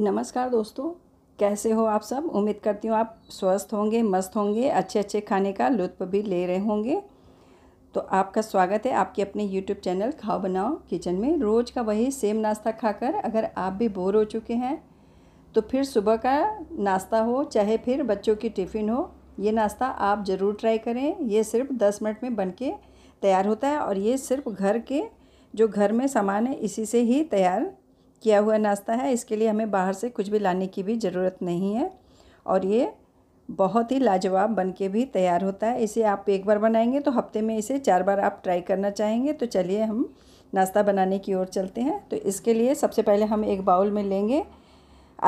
नमस्कार दोस्तों कैसे हो आप सब उम्मीद करती हूँ आप स्वस्थ होंगे मस्त होंगे अच्छे अच्छे खाने का लुत्फ भी ले रहे होंगे तो आपका स्वागत है आपके अपने यूट्यूब चैनल खाओ बनाओ किचन में रोज़ का वही सेम नाश्ता खाकर अगर आप भी बोर हो चुके हैं तो फिर सुबह का नाश्ता हो चाहे फिर बच्चों की टिफ़िन हो ये नाश्ता आप ज़रूर ट्राई करें ये सिर्फ दस मिनट में बन के तैयार होता है और ये सिर्फ घर के जो घर में सामान है इसी से ही तैयार किया हुआ नाश्ता है इसके लिए हमें बाहर से कुछ भी लाने की भी ज़रूरत नहीं है और ये बहुत ही लाजवाब बन के भी तैयार होता है इसे आप एक बार बनाएंगे तो हफ्ते में इसे चार बार आप ट्राई करना चाहेंगे तो चलिए हम नाश्ता बनाने की ओर चलते हैं तो इसके लिए सबसे पहले हम एक बाउल में लेंगे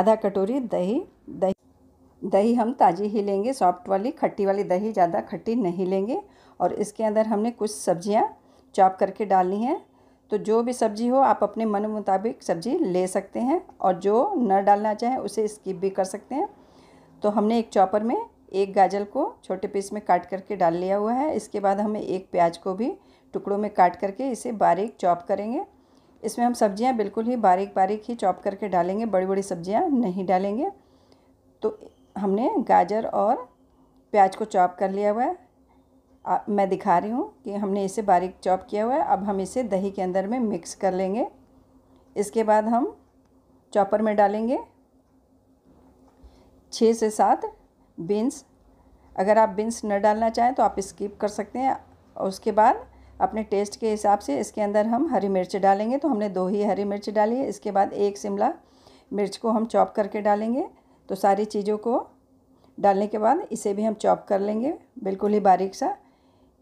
आधा कटोरी दही दही दही हम ताज़ी ही लेंगे सॉफ्ट वाली खट्टी वाली दही ज़्यादा खट्टी नहीं लेंगे और इसके अंदर हमने कुछ सब्ज़ियाँ चॉप करके डालनी है तो जो भी सब्ज़ी हो आप अपने मन मुताबिक सब्ज़ी ले सकते हैं और जो न डालना चाहें उसे स्किप भी कर सकते हैं तो हमने एक चॉपर में एक गाजर को छोटे पीस में काट करके डाल लिया हुआ है इसके बाद हमें एक प्याज को भी टुकड़ों में काट करके इसे बारीक चॉप करेंगे इसमें हम सब्जियां बिल्कुल ही बारीक बारीक ही चॉप करके डालेंगे बड़ी बड़ी सब्जियां नहीं डालेंगे तो हमने गाजर और प्याज को चॉप कर लिया हुआ है आ, मैं दिखा रही हूँ कि हमने इसे बारीक चॉप किया हुआ है अब हम इसे दही के अंदर में मिक्स कर लेंगे इसके बाद हम चॉपर में डालेंगे छः से सात बीन्स अगर आप बीन्स न डालना चाहें तो आप स्किप कर सकते हैं और उसके बाद अपने टेस्ट के हिसाब से इसके अंदर हम हरी मिर्च डालेंगे तो हमने दो ही हरी मिर्च डाली है इसके बाद एक शिमला मिर्च को हम चॉप करके डालेंगे तो सारी चीज़ों को डालने के बाद इसे भी हम चॉप कर लेंगे बिल्कुल ही बारीक सा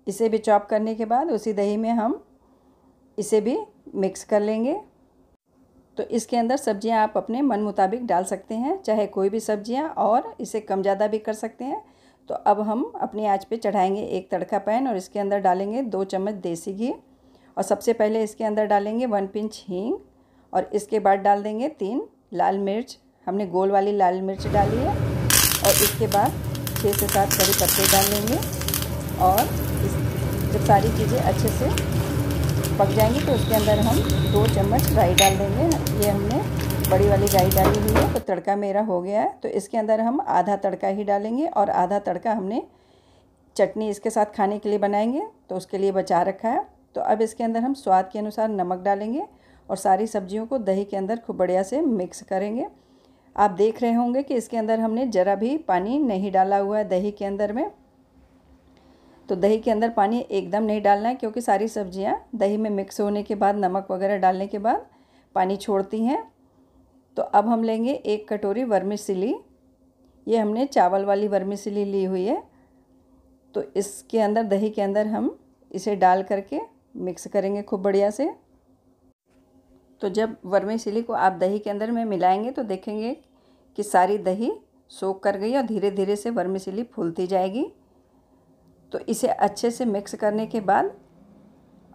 इसे भी चॉप करने के बाद उसी दही में हम इसे भी मिक्स कर लेंगे तो इसके अंदर सब्जियां आप अपने मन मुताबिक डाल सकते हैं चाहे कोई भी सब्जियां और इसे कम ज़्यादा भी कर सकते हैं तो अब हम अपनी आँच पे चढ़ाएंगे एक तड़का पैन और इसके अंदर डालेंगे दो चम्मच देसी घी और सबसे पहले इसके अंदर डालेंगे वन पिंच हींग और इसके बाद डाल देंगे तीन लाल मिर्च हमने गोल वाली लाल मिर्च डाली है और इसके बाद छः से सात कड़ी पत्ते डाल लेंगे और जब सारी चीज़ें अच्छे से पक जाएंगी तो उसके अंदर हम दो चम्मच राई डाल देंगे ये हमने बड़ी वाली राई डाली हुई है तो तड़का मेरा हो गया है तो इसके अंदर हम आधा तड़का ही डालेंगे और आधा तड़का हमने चटनी इसके साथ खाने के लिए बनाएंगे तो उसके लिए बचा रखा है तो अब इसके अंदर हम स्वाद के अनुसार नमक डालेंगे और सारी सब्जियों को दही के अंदर खूब बढ़िया से मिक्स करेंगे आप देख रहे होंगे कि इसके अंदर हमने ज़रा भी पानी नहीं डाला हुआ है दही के अंदर में तो दही के अंदर पानी एकदम नहीं डालना है क्योंकि सारी सब्जियाँ दही में मिक्स होने के बाद नमक वगैरह डालने के बाद पानी छोड़ती हैं तो अब हम लेंगे एक कटोरी सिली ये हमने चावल वाली सिली ली हुई है तो इसके अंदर दही के अंदर हम इसे डाल करके मिक्स करेंगे खूब बढ़िया से तो जब वर्मिसिली को आप दही के अंदर में मिलाएंगे तो देखेंगे कि सारी दही सोख कर गई और धीरे धीरे से सिली फूलती जाएगी तो इसे अच्छे से मिक्स करने के बाद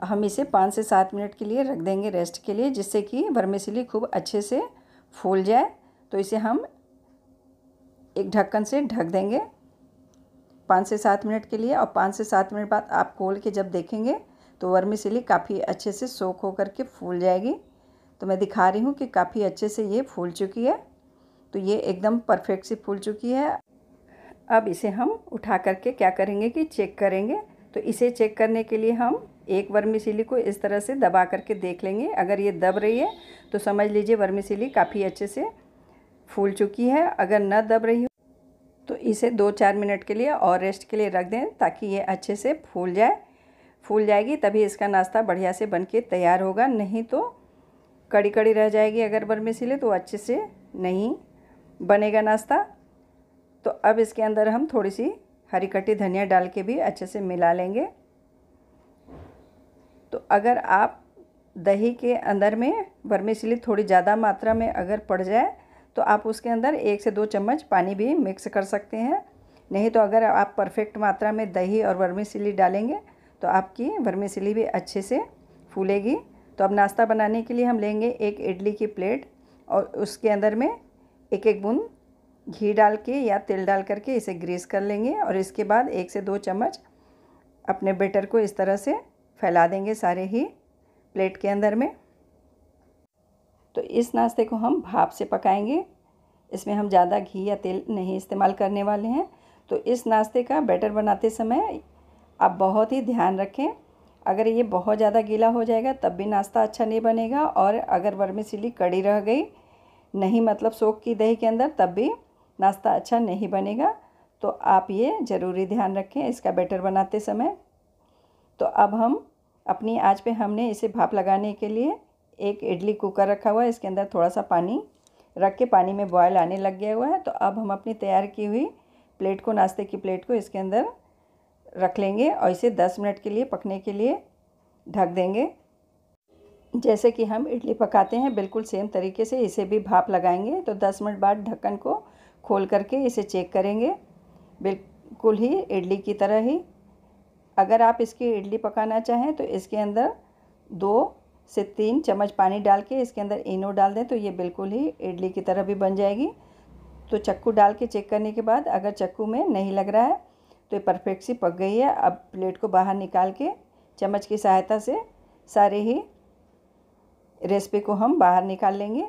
हम इसे पाँच से सात मिनट के लिए रख देंगे रेस्ट के लिए जिससे कि वर्मेसिली खूब अच्छे से फूल जाए तो इसे हम एक ढक्कन से ढक देंगे पाँच से सात मिनट के लिए और पाँच से सात मिनट बाद आप खोल के जब देखेंगे तो वर्मीसिली काफ़ी अच्छे से सोख हो के फूल जाएगी तो मैं दिखा रही हूँ कि काफ़ी अच्छे से ये फूल चुकी है तो ये एकदम परफेक्ट से फूल चुकी है अब इसे हम उठा करके क्या करेंगे कि चेक करेंगे तो इसे चेक करने के लिए हम एक वर्मीसीली को इस तरह से दबा करके देख लेंगे अगर ये दब रही है तो समझ लीजिए वर्मीसीली काफ़ी अच्छे से फूल चुकी है अगर न दब रही हो तो इसे दो चार मिनट के लिए और रेस्ट के लिए रख दें ताकि ये अच्छे से फूल जाए फूल जाएगी तभी इसका नाश्ता बढ़िया से बन के तैयार होगा नहीं तो कड़ी कड़ी रह जाएगी अगर बर्मेसीले तो अच्छे से नहीं बनेगा नाश्ता तो अब इसके अंदर हम थोड़ी सी हरी कटी धनिया डाल के भी अच्छे से मिला लेंगे तो अगर आप दही के अंदर में वर्मीसिली थोड़ी ज़्यादा मात्रा में अगर पड़ जाए तो आप उसके अंदर एक से दो चम्मच पानी भी मिक्स कर सकते हैं नहीं तो अगर आप परफेक्ट मात्रा में दही और वर्मिशली डालेंगे तो आपकी वर्मीसिली भी अच्छे से फूलेगी तो अब नाश्ता बनाने के लिए हम लेंगे एक इडली की प्लेट और उसके अंदर में एक एक बूंद घी डाल के या तेल डाल करके इसे ग्रीस कर लेंगे और इसके बाद एक से दो चम्मच अपने बेटर को इस तरह से फैला देंगे सारे ही प्लेट के अंदर में तो इस नाश्ते को हम भाप से पकाएंगे इसमें हम ज़्यादा घी या तेल नहीं इस्तेमाल करने वाले हैं तो इस नाश्ते का बैटर बनाते समय आप बहुत ही ध्यान रखें अगर ये बहुत ज़्यादा गीला हो जाएगा तब भी नाश्ता अच्छा नहीं बनेगा और अगर वर्मिसिली कड़ी रह गई नहीं मतलब सोख की दही के अंदर तब भी नाश्ता अच्छा नहीं बनेगा तो आप ये ज़रूरी ध्यान रखें इसका बैटर बनाते समय तो अब हम अपनी आँच पे हमने इसे भाप लगाने के लिए एक इडली कुकर रखा हुआ है इसके अंदर थोड़ा सा पानी रख के पानी में बॉयल आने लग गया हुआ है तो अब हम अपनी तैयार की हुई प्लेट को नाश्ते की प्लेट को इसके अंदर रख लेंगे और इसे दस मिनट के लिए पकने के लिए ढक देंगे जैसे कि हम इडली पकाते हैं बिल्कुल सेम तरीके से इसे भी भाप लगाएंगे तो दस मिनट बाद ढक्कन को खोल करके इसे चेक करेंगे बिल्कुल ही इडली की तरह ही अगर आप इसकी इडली पकाना चाहें तो इसके अंदर दो से तीन चम्मच पानी डाल के इसके अंदर इनो डाल दें तो ये बिल्कुल ही इडली की तरह भी बन जाएगी तो चक्कू डाल के चेक करने के बाद अगर चक्कू में नहीं लग रहा है तो ये परफेक्ट सी पक गई है अब प्लेट को बाहर निकाल के चम्मच की सहायता से सारे ही रेसिपी को हम बाहर निकाल लेंगे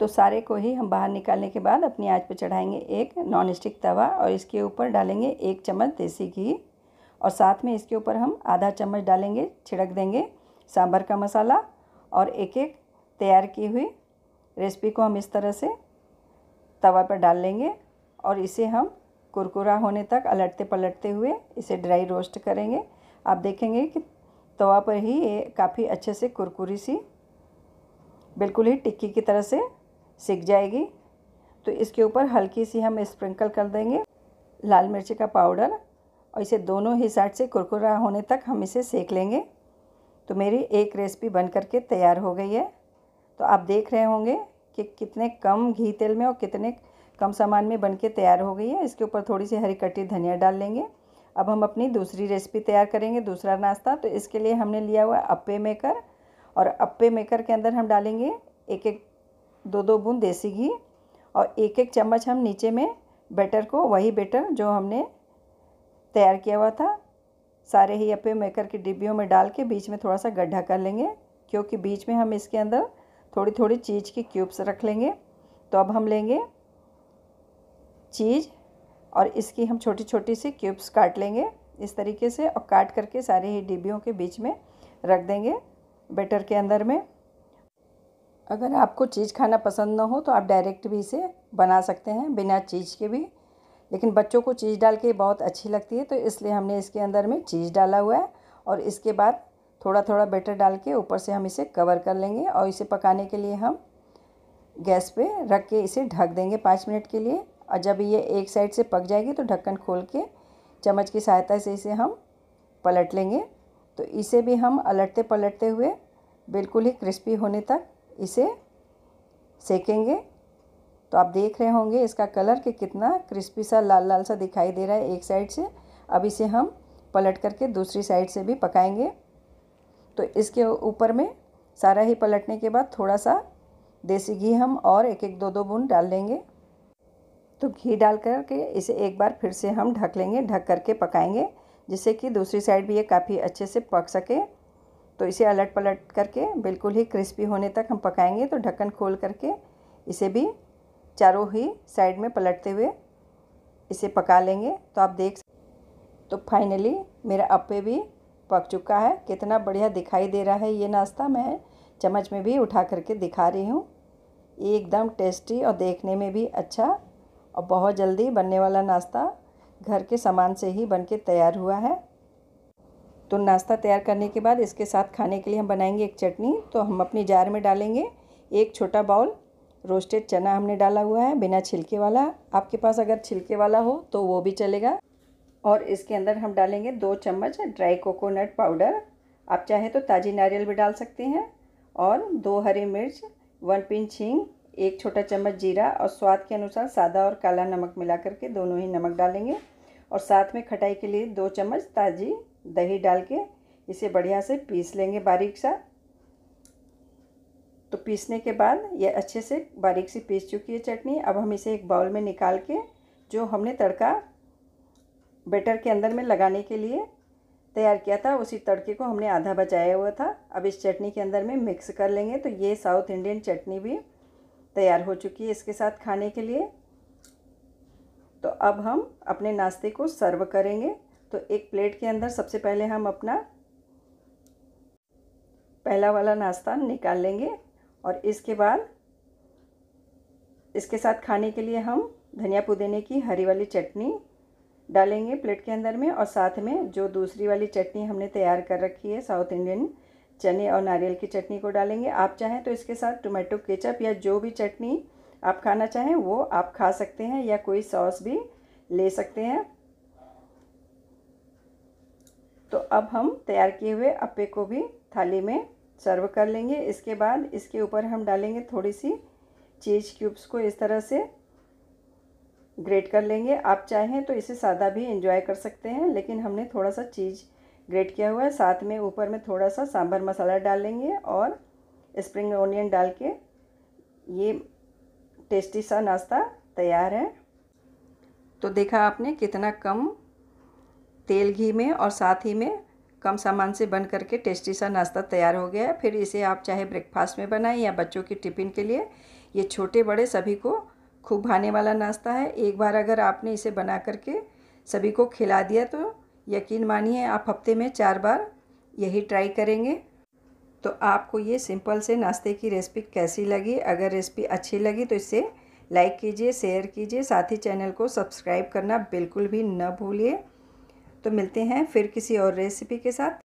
तो सारे को ही हम बाहर निकालने के बाद अपनी आँच पर चढ़ाएंगे एक नॉन स्टिक तवा और इसके ऊपर डालेंगे एक चम्मच देसी घी और साथ में इसके ऊपर हम आधा चम्मच डालेंगे छिड़क देंगे सांभर का मसाला और एक एक तैयार की हुई रेसिपी को हम इस तरह से तवा पर डाल लेंगे और इसे हम कुरकुरा होने तक अलटते पलटते हुए इसे ड्राई रोस्ट करेंगे आप देखेंगे कि तवा पर ही ये काफ़ी अच्छे से कुरकुरी सी बिल्कुल ही टिक्की की तरह से सिक जाएगी तो इसके ऊपर हल्की सी हम स्प्रिंकल कर देंगे लाल मिर्ची का पाउडर और इसे दोनों ही साइड से कुरकुरा होने तक हम इसे सेक लेंगे तो मेरी एक रेसिपी बन करके तैयार हो गई है तो आप देख रहे होंगे कि कितने कम घी तेल में और कितने कम सामान में बन के तैयार हो गई है इसके ऊपर थोड़ी सी हरी कटी धनिया डाल लेंगे अब हम अपनी दूसरी रेसिपी तैयार करेंगे दूसरा नाश्ता तो इसके लिए हमने लिया हुआ अप्पे मेकर और अप्पे मेकर के अंदर हम डालेंगे एक एक दो दो बूंद देसी घी और एक एक चम्मच हम नीचे में बैटर को वही बैटर जो हमने तैयार किया हुआ था सारे ही अपे मेकर के डिब्बियों में डाल के बीच में थोड़ा सा गड्ढा कर लेंगे क्योंकि बीच में हम इसके अंदर थोड़ी थोड़ी चीज़ की क्यूब्स रख लेंगे तो अब हम लेंगे चीज़ और इसकी हम छोटी छोटी सी क्यूब्स काट लेंगे इस तरीके से और काट करके सारे ही डिब्बियों के बीच में रख देंगे बैटर के अंदर में अगर आपको चीज़ खाना पसंद ना हो तो आप डायरेक्ट भी इसे बना सकते हैं बिना चीज़ के भी लेकिन बच्चों को चीज़ डाल के बहुत अच्छी लगती है तो इसलिए हमने इसके अंदर में चीज़ डाला हुआ है और इसके बाद थोड़ा थोड़ा बैटर डाल के ऊपर से हम इसे कवर कर लेंगे और इसे पकाने के लिए हम गैस पे रख के इसे ढक देंगे पाँच मिनट के लिए और जब ये एक साइड से पक जाएगी तो ढक्कन खोल के चम्मच की सहायता से इसे हम पलट लेंगे तो इसे भी हम पलटते पलटते हुए बिल्कुल ही क्रिस्पी होने तक इसे सेकेंगे तो आप देख रहे होंगे इसका कलर कि कितना क्रिस्पी सा लाल लाल सा दिखाई दे रहा है एक साइड से अब इसे हम पलट करके दूसरी साइड से भी पकाएंगे तो इसके ऊपर में सारा ही पलटने के बाद थोड़ा सा देसी घी हम और एक एक दो दो बूंद डाल लेंगे तो घी डाल करके इसे एक बार फिर से हम ढक लेंगे ढक करके पकाएंगे जिससे कि दूसरी साइड भी ये काफ़ी अच्छे से पक सके तो इसे अलट पलट करके बिल्कुल ही क्रिस्पी होने तक हम पकाएंगे तो ढक्कन खोल करके इसे भी चारों ही साइड में पलटते हुए इसे पका लेंगे तो आप देख तो फाइनली मेरा अपे भी पक चुका है कितना बढ़िया दिखाई दे रहा है ये नाश्ता मैं चम्मच में भी उठा करके दिखा रही हूँ एकदम टेस्टी और देखने में भी अच्छा और बहुत जल्दी बनने वाला नाश्ता घर के सामान से ही बन के तैयार हुआ है तो नाश्ता तैयार करने के बाद इसके साथ खाने के लिए हम बनाएंगे एक चटनी तो हम अपनी जार में डालेंगे एक छोटा बाउल रोस्टेड चना हमने डाला हुआ है बिना छिलके वाला आपके पास अगर छिलके वाला हो तो वो भी चलेगा और इसके अंदर हम डालेंगे दो चम्मच ड्राई कोकोनट पाउडर आप चाहे तो ताज़ी नारियल भी डाल सकते हैं और दो हरी मिर्च वन पिंच छींग एक छोटा चम्मच जीरा और स्वाद के अनुसार सादा और काला नमक मिला करके दोनों ही नमक डालेंगे और साथ में खटाई के लिए दो चम्मच ताज़ी दही डाल के इसे बढ़िया से पीस लेंगे बारीक सा तो पीसने के बाद ये अच्छे से बारीक से पीस चुकी है चटनी अब हम इसे एक बाउल में निकाल के जो हमने तड़का बेटर के अंदर में लगाने के लिए तैयार किया था उसी तड़के को हमने आधा बचाया हुआ था अब इस चटनी के अंदर में मिक्स कर लेंगे तो ये साउथ इंडियन चटनी भी तैयार हो चुकी है इसके साथ खाने के लिए तो अब हम अपने नाश्ते को सर्व करेंगे तो एक प्लेट के अंदर सबसे पहले हम अपना पहला वाला नाश्ता निकाल लेंगे और इसके बाद इसके साथ खाने के लिए हम धनिया पुदीने की हरी वाली चटनी डालेंगे प्लेट के अंदर में और साथ में जो दूसरी वाली चटनी हमने तैयार कर रखी है साउथ इंडियन चने और नारियल की चटनी को डालेंगे आप चाहें तो इसके साथ टोमेटो केचप या जो भी चटनी आप खाना चाहें वो आप खा सकते हैं या कोई सॉस भी ले सकते हैं तो अब हम तैयार किए हुए अप्पे को भी थाली में सर्व कर लेंगे इसके बाद इसके ऊपर हम डालेंगे थोड़ी सी चीज़ क्यूब्स को इस तरह से ग्रेट कर लेंगे आप चाहें तो इसे सादा भी एंजॉय कर सकते हैं लेकिन हमने थोड़ा सा चीज़ ग्रेट किया हुआ है साथ में ऊपर में थोड़ा सा सांभर मसाला डाल लेंगे और स्प्रिंग ऑनियन डाल के ये टेस्टी सा नाश्ता तैयार है तो देखा आपने कितना कम तेल घी में और साथ ही में कम सामान से बन करके टेस्टी सा नाश्ता तैयार हो गया है फिर इसे आप चाहे ब्रेकफास्ट में बनाएं या बच्चों की टिफ़िन के लिए ये छोटे बड़े सभी को खूब भाने वाला नाश्ता है एक बार अगर आपने इसे बना करके सभी को खिला दिया तो यकीन मानिए आप हफ्ते में चार बार यही ट्राई करेंगे तो आपको ये सिंपल से नाश्ते की रेसिपी कैसी लगी अगर रेसिपी अच्छी लगी तो इसे लाइक कीजिए शेयर कीजिए साथ ही चैनल को सब्सक्राइब करना बिल्कुल भी न भूलिए तो मिलते हैं फिर किसी और रेसिपी के साथ